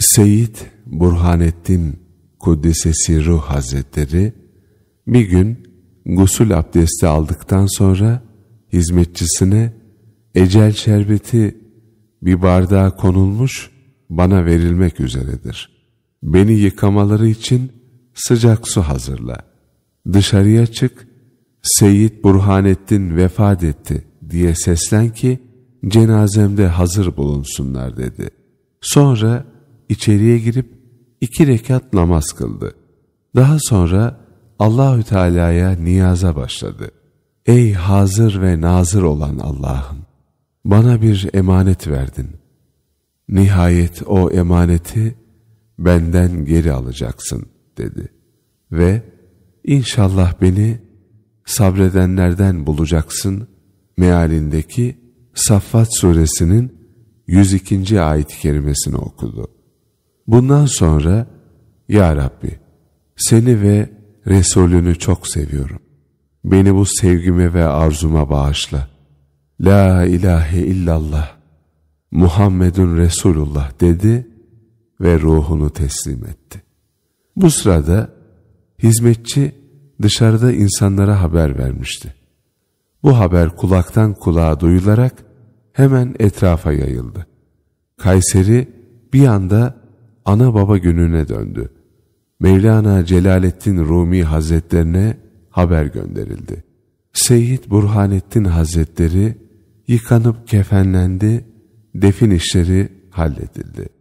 Seyit Burhanettin Kuddise Sirru Hazretleri bir gün gusül abdesti aldıktan sonra hizmetçisine ecel şerbeti bir bardağa konulmuş bana verilmek üzeredir. Beni yıkamaları için sıcak su hazırla. Dışarıya çık, Seyit Burhanettin vefat etti diye seslen ki cenazemde hazır bulunsunlar dedi. Sonra içeriye girip iki rekat namaz kıldı. Daha sonra Allahü Teala'ya niyaza başladı. Ey hazır ve nazır olan Allah'ım! Bana bir emanet verdin. Nihayet o emaneti benden geri alacaksın dedi. Ve inşallah beni sabredenlerden bulacaksın mealindeki Saffat suresinin 102. ayet-i kerimesini okudu. Bundan sonra Ya Rabbi seni ve Resulünü çok seviyorum. Beni bu sevgime ve arzuma bağışla. La ilahe illallah Muhammedun Resulullah dedi ve ruhunu teslim etti. Bu sırada hizmetçi dışarıda insanlara haber vermişti. Bu haber kulaktan kulağa duyularak hemen etrafa yayıldı. Kayseri bir anda ana baba gününe döndü. Mevlana Celaleddin Rumi Hazretlerine haber gönderildi. Seyyid Burhanettin Hazretleri yıkanıp kefenlendi, defin işleri halledildi.